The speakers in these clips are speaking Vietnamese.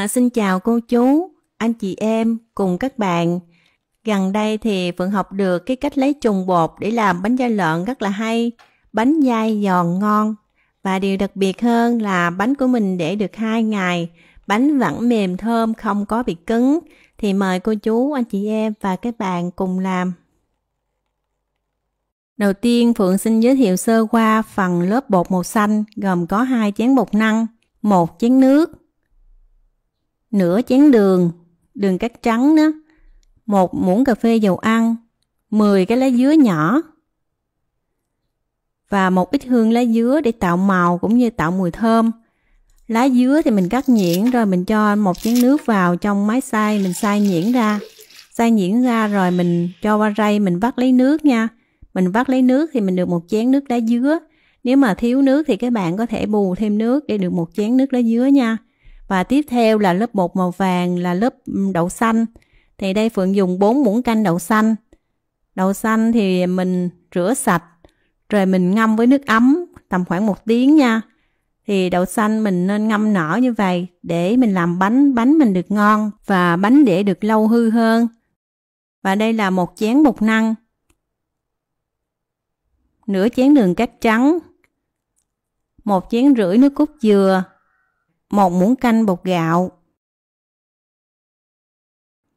À, xin chào cô chú, anh chị em cùng các bạn. Gần đây thì Phượng học được cái cách lấy trùng bột để làm bánh da lợn rất là hay, bánh dai giòn ngon. Và điều đặc biệt hơn là bánh của mình để được 2 ngày, bánh vẫn mềm thơm không có bị cứng. Thì mời cô chú, anh chị em và các bạn cùng làm. Đầu tiên Phượng xin giới thiệu sơ qua phần lớp bột màu xanh gồm có hai chén bột năng, một chén nước, nửa chén đường, đường cát trắng đó, một muỗng cà phê dầu ăn, 10 cái lá dứa nhỏ và một ít hương lá dứa để tạo màu cũng như tạo mùi thơm. Lá dứa thì mình cắt nhuyễn rồi mình cho một chén nước vào trong máy xay, mình xay nhuyễn ra. Xay nhuyễn ra rồi mình cho qua rây mình vắt lấy nước nha. Mình vắt lấy nước thì mình được một chén nước lá dứa. Nếu mà thiếu nước thì các bạn có thể bù thêm nước để được một chén nước lá dứa nha. Và tiếp theo là lớp bột màu vàng là lớp đậu xanh. Thì đây Phượng dùng 4 muỗng canh đậu xanh. Đậu xanh thì mình rửa sạch, rồi mình ngâm với nước ấm tầm khoảng 1 tiếng nha. Thì đậu xanh mình nên ngâm nở như vậy để mình làm bánh, bánh mình được ngon và bánh để được lâu hư hơn. Và đây là một chén bột năng. Nửa chén đường cát trắng. Một chén rưỡi nước cốt dừa 1 muỗng canh bột gạo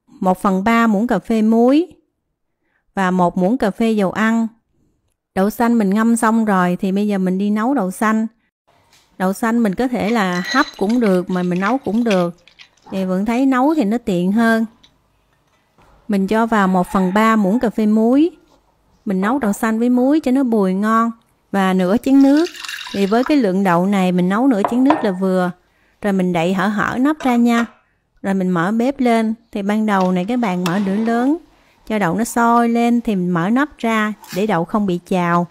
1 phần 3 muỗng cà phê muối và 1 muỗng cà phê dầu ăn đậu xanh mình ngâm xong rồi thì bây giờ mình đi nấu đậu xanh đậu xanh mình có thể là hấp cũng được mà mình nấu cũng được thì vẫn thấy nấu thì nó tiện hơn mình cho vào 1 phần 3 muỗng cà phê muối mình nấu đậu xanh với muối cho nó bùi ngon và nửa chén nước thì với cái lượng đậu này mình nấu nửa chén nước là vừa rồi mình đậy hở hở nắp ra nha rồi mình mở bếp lên thì ban đầu này các bạn mở lửa lớn cho đậu nó sôi lên thì mình mở nắp ra để đậu không bị trào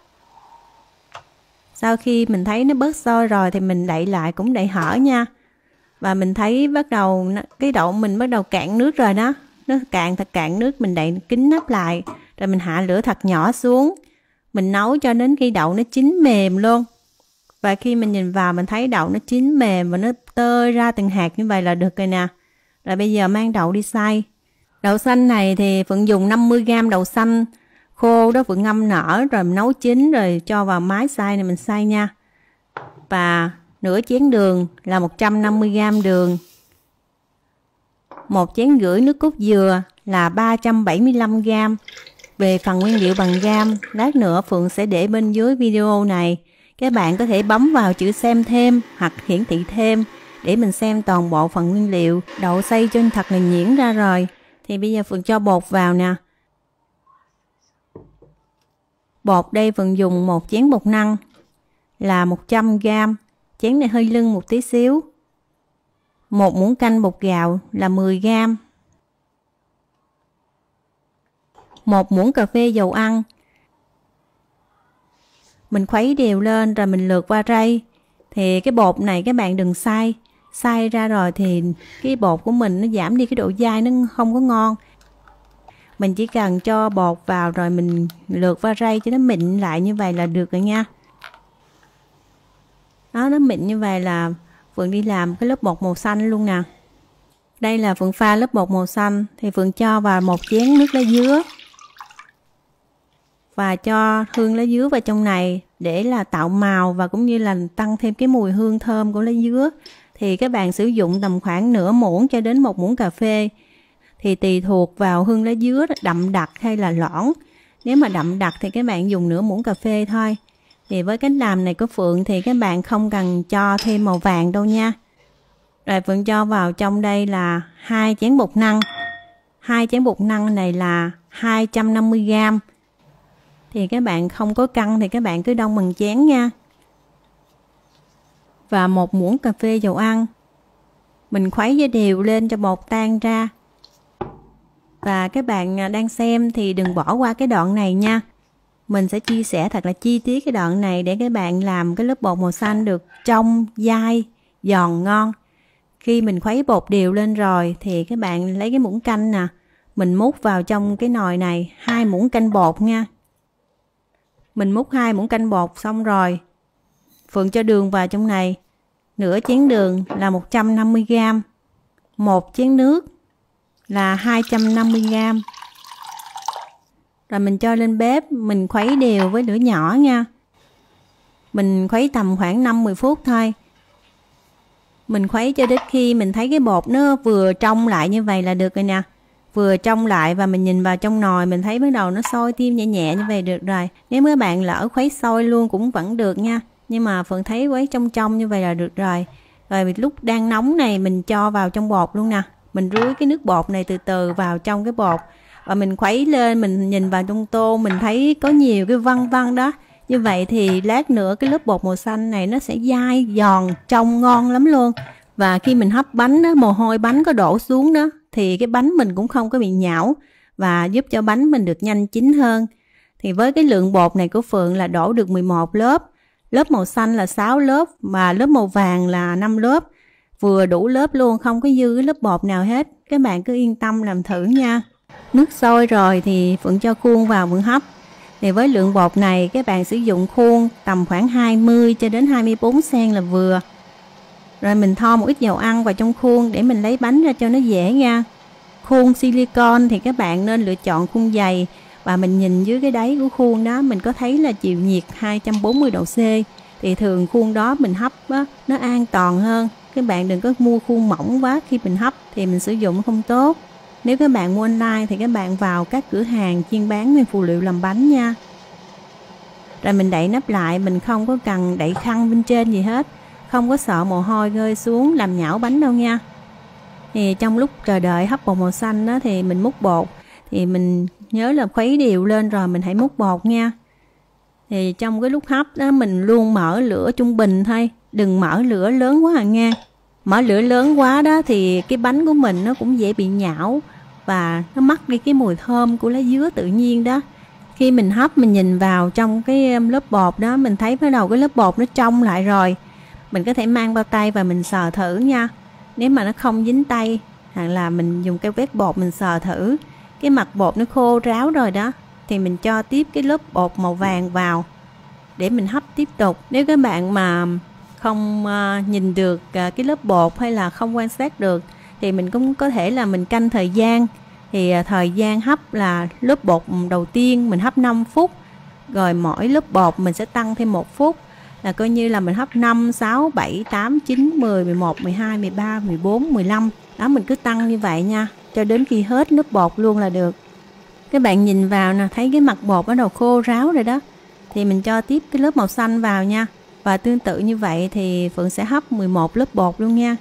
sau khi mình thấy nó bớt sôi rồi thì mình đậy lại cũng đậy hở nha và mình thấy bắt đầu cái đậu mình bắt đầu cạn nước rồi đó nó cạn thật cạn nước mình đậy kín nắp lại rồi mình hạ lửa thật nhỏ xuống mình nấu cho đến khi đậu nó chín mềm luôn và khi mình nhìn vào mình thấy đậu nó chín mềm và nó tơi ra từng hạt như vậy là được rồi nè rồi bây giờ mang đậu đi xay đậu xanh này thì Phượng dùng 50g đậu xanh khô đó Phượng ngâm nở rồi nấu chín rồi cho vào máy xay này mình xay nha và nửa chén đường là 150g đường một chén rưỡi nước cốt dừa là 375g về phần nguyên liệu bằng gam lát nữa Phượng sẽ để bên dưới video này các bạn có thể bấm vào chữ xem thêm hoặc hiển thị thêm để mình xem toàn bộ phần nguyên liệu. Đậu xay cho thật là nhuyễn ra rồi. Thì bây giờ phần cho bột vào nè. Bột đây phần dùng một chén bột năng là 100g. Chén này hơi lưng một tí xíu. Một muỗng canh bột gạo là 10g. Một muỗng cà phê dầu ăn mình khuấy đều lên rồi mình lượt qua rây thì cái bột này các bạn đừng xay xay ra rồi thì cái bột của mình nó giảm đi cái độ dai nó không có ngon mình chỉ cần cho bột vào rồi mình lượt qua rây cho nó mịn lại như vậy là được rồi nha đó nó mịn như vậy là Phượng đi làm cái lớp bột màu xanh luôn nè đây là Phượng pha lớp bột màu xanh thì Phượng cho vào một chén nước lá dứa và cho hương lá dứa vào trong này để là tạo màu và cũng như là tăng thêm cái mùi hương thơm của lá dứa thì các bạn sử dụng tầm khoảng nửa muỗng cho đến một muỗng cà phê thì tùy thuộc vào hương lá dứa đậm đặc hay là lõng nếu mà đậm đặc thì các bạn dùng nửa muỗng cà phê thôi thì với cánh đàm này của phượng thì các bạn không cần cho thêm màu vàng đâu nha rồi phượng cho vào trong đây là hai chén bột năng hai chén bột năng này là 250 gram thì các bạn không có căng thì các bạn cứ đông bằng chén nha và một muỗng cà phê dầu ăn mình khuấy với đều lên cho bột tan ra và các bạn à, đang xem thì đừng bỏ qua cái đoạn này nha mình sẽ chia sẻ thật là chi tiết cái đoạn này để các bạn làm cái lớp bột màu xanh được trong dai giòn ngon khi mình khuấy bột đều lên rồi thì các bạn lấy cái muỗng canh nè mình múc vào trong cái nồi này hai muỗng canh bột nha mình múc hai muỗng canh bột xong rồi. Phượng cho đường vào trong này. Nửa chén đường là 150g. Một chén nước là 250g. Rồi mình cho lên bếp, mình khuấy đều với lửa nhỏ nha. Mình khuấy tầm khoảng 5-10 phút thôi. Mình khuấy cho đến khi mình thấy cái bột nó vừa trong lại như vậy là được rồi nè vừa trong lại và mình nhìn vào trong nồi mình thấy bắt đầu nó sôi tim nhẹ nhẹ như vậy được rồi nếu các bạn lỡ khuấy sôi luôn cũng vẫn được nha nhưng mà phần thấy quấy trong trong như vậy là được rồi rồi lúc đang nóng này mình cho vào trong bột luôn nè mình rưới cái nước bột này từ từ vào trong cái bột và mình khuấy lên mình nhìn vào trong tô mình thấy có nhiều cái vân vân đó như vậy thì lát nữa cái lớp bột màu xanh này nó sẽ dai giòn trong ngon lắm luôn và khi mình hấp bánh đó mồ hôi bánh có đổ xuống đó thì cái bánh mình cũng không có bị nhão và giúp cho bánh mình được nhanh chín hơn. Thì với cái lượng bột này của Phượng là đổ được 11 lớp, lớp màu xanh là 6 lớp và lớp màu vàng là 5 lớp. Vừa đủ lớp luôn, không có dư cái lớp bột nào hết. Các bạn cứ yên tâm làm thử nha. Nước sôi rồi thì Phượng cho khuôn vào Phượng hấp. Thì với lượng bột này các bạn sử dụng khuôn tầm khoảng 20 cho đến 24 sen là vừa rồi mình thoa một ít dầu ăn vào trong khuôn để mình lấy bánh ra cho nó dễ nha khuôn silicon thì các bạn nên lựa chọn khuôn dày và mình nhìn dưới cái đáy của khuôn đó mình có thấy là chịu nhiệt 240 độ C thì thường khuôn đó mình hấp đó, nó an toàn hơn các bạn đừng có mua khuôn mỏng quá khi mình hấp thì mình sử dụng không tốt nếu các bạn mua online thì các bạn vào các cửa hàng chuyên bán nguyên phụ liệu làm bánh nha rồi mình đậy nắp lại mình không có cần đậy khăn bên trên gì hết không có sợ mồ hôi rơi xuống làm nhão bánh đâu nha thì trong lúc chờ đợi hấp bột màu xanh đó thì mình múc bột thì mình nhớ là khuấy đều lên rồi mình hãy múc bột nha thì trong cái lúc hấp đó mình luôn mở lửa trung bình thôi đừng mở lửa lớn quá à nghe mở lửa lớn quá đó thì cái bánh của mình nó cũng dễ bị nhão và nó mất đi cái mùi thơm của lá dứa tự nhiên đó khi mình hấp mình nhìn vào trong cái um, lớp bột đó mình thấy bắt đầu cái lớp bột nó trong lại rồi mình có thể mang bao tay và mình sờ thử nha nếu mà nó không dính tay hoặc là mình dùng cái vết bột mình sờ thử cái mặt bột nó khô ráo rồi đó thì mình cho tiếp cái lớp bột màu vàng vào để mình hấp tiếp tục nếu các bạn mà không ờ, nhìn được ờ, cái lớp bột hay là không quan sát được thì mình cũng có thể là mình canh thời gian thì ờ, thời gian hấp là lớp bột đầu tiên mình hấp 5 phút rồi mỗi lớp bột mình sẽ tăng thêm một phút là coi như là mình hấp 5, 6, 7, 8, 9, 10, 11, 12, 13, 14, 15 đó mình cứ tăng như vậy nha cho đến khi hết nước bột luôn là được các bạn nhìn vào nè thấy cái mặt bột bắt đầu khô ráo rồi đó thì mình cho tiếp cái lớp màu xanh vào nha và tương tự như vậy thì Phượng sẽ hấp 11 lớp bột luôn nha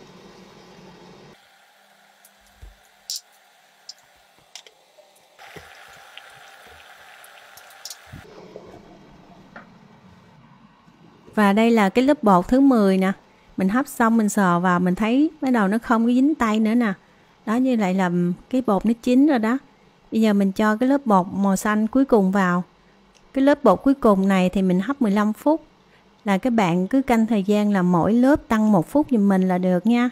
và đây là cái lớp bột thứ 10 nè mình hấp xong mình sờ vào mình thấy bắt đầu nó không có dính tay nữa nè đó như lại là cái bột nó chín rồi đó bây giờ mình cho cái lớp bột màu xanh cuối cùng vào cái lớp bột cuối cùng này thì mình hấp 15 phút là các bạn cứ canh thời gian là mỗi lớp tăng một phút giùm mình là được nha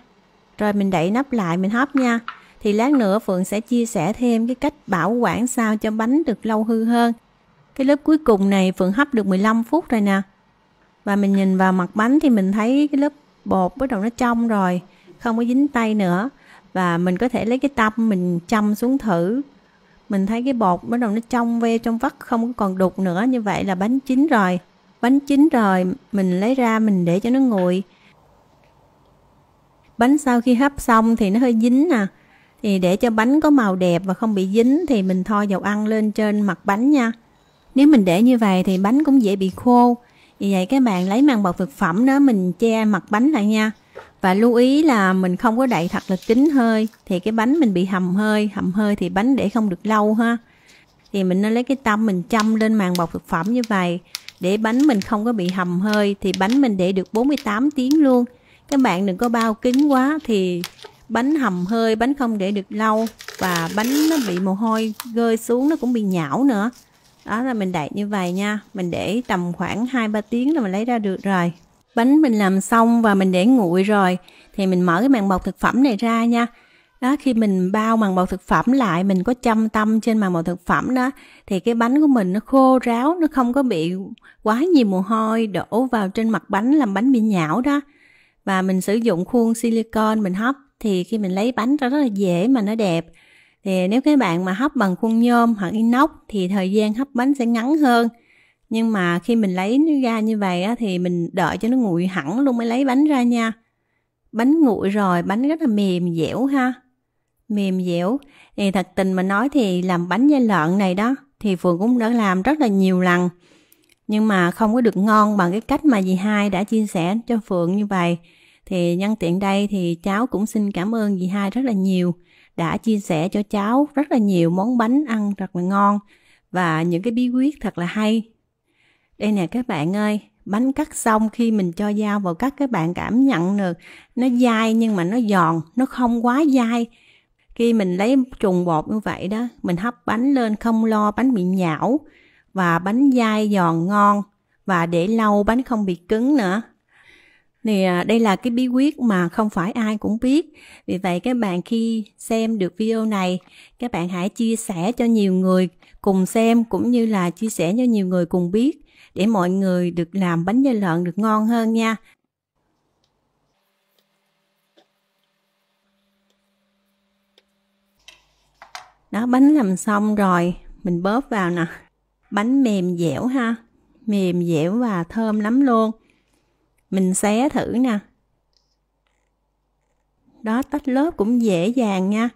rồi mình đậy nắp lại mình hấp nha thì lát nữa Phượng sẽ chia sẻ thêm cái cách bảo quản sao cho bánh được lâu hư hơn cái lớp cuối cùng này Phượng hấp được 15 phút rồi nè và mình nhìn vào mặt bánh thì mình thấy cái lớp bột bắt đầu nó trong rồi không có dính tay nữa và mình có thể lấy cái tâm mình châm xuống thử mình thấy cái bột bắt đầu nó trong ve trong vắt không còn đục nữa như vậy là bánh chín rồi bánh chín rồi mình lấy ra mình để cho nó nguội bánh sau khi hấp xong thì nó hơi dính nè à. thì để cho bánh có màu đẹp và không bị dính thì mình thoa dầu ăn lên trên mặt bánh nha nếu mình để như vậy thì bánh cũng dễ bị khô vì vậy các bạn lấy màng bọc thực phẩm đó mình che mặt bánh lại nha. Và lưu ý là mình không có đậy thật là kín hơi thì cái bánh mình bị hầm hơi, hầm hơi thì bánh để không được lâu ha. Thì mình nên lấy cái tăm mình châm lên màng bọc thực phẩm như vậy để bánh mình không có bị hầm hơi thì bánh mình để được 48 tiếng luôn. Các bạn đừng có bao kín quá thì bánh hầm hơi, bánh không để được lâu và bánh nó bị mồ hôi rơi xuống nó cũng bị nhão nữa đó là mình đậy như vậy nha mình để tầm khoảng 2-3 tiếng là mình lấy ra được rồi bánh mình làm xong và mình để nguội rồi thì mình mở cái màng bọc thực phẩm này ra nha đó khi mình bao màng bọc thực phẩm lại mình có chăm tâm trên màng bọc thực phẩm đó thì cái bánh của mình nó khô ráo nó không có bị quá nhiều mồ hôi đổ vào trên mặt bánh làm bánh bị nhão đó và mình sử dụng khuôn silicon mình hấp thì khi mình lấy bánh ra rất là dễ mà nó đẹp thì nếu các bạn mà hấp bằng khuôn nhôm hoặc inox thì thời gian hấp bánh sẽ ngắn hơn nhưng mà khi mình lấy nó ra như vậy á, thì mình đợi cho nó nguội hẳn luôn mới lấy bánh ra nha bánh nguội rồi bánh rất là mềm dẻo ha mềm dẻo thì thật tình mà nói thì làm bánh da lợn này đó thì phượng cũng đã làm rất là nhiều lần nhưng mà không có được ngon bằng cái cách mà dì hai đã chia sẻ cho phượng như vậy thì nhân tiện đây thì cháu cũng xin cảm ơn dì hai rất là nhiều đã chia sẻ cho cháu rất là nhiều món bánh ăn thật là ngon và những cái bí quyết thật là hay. Đây nè các bạn ơi, bánh cắt xong khi mình cho dao vào cắt các bạn cảm nhận được nó dai nhưng mà nó giòn, nó không quá dai. Khi mình lấy trùng bột như vậy đó, mình hấp bánh lên không lo bánh bị nhão và bánh dai giòn ngon và để lâu bánh không bị cứng nữa thì à, đây là cái bí quyết mà không phải ai cũng biết vì vậy các bạn khi xem được video này các bạn hãy chia sẻ cho nhiều người cùng xem cũng như là chia sẻ cho nhiều người cùng biết để mọi người được làm bánh da lợn được ngon hơn nha đó bánh làm xong rồi mình bóp vào nè bánh mềm dẻo ha mềm dẻo và thơm lắm luôn mình xé thử nè đó tách lớp cũng dễ dàng nha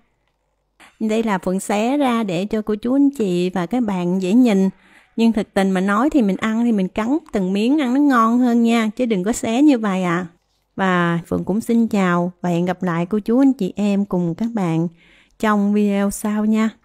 đây là phần xé ra để cho cô chú anh chị và các bạn dễ nhìn nhưng thực tình mà nói thì mình ăn thì mình cắn từng miếng ăn nó ngon hơn nha chứ đừng có xé như vậy ạ à. và phượng cũng xin chào và hẹn gặp lại cô chú anh chị em cùng các bạn trong video sau nha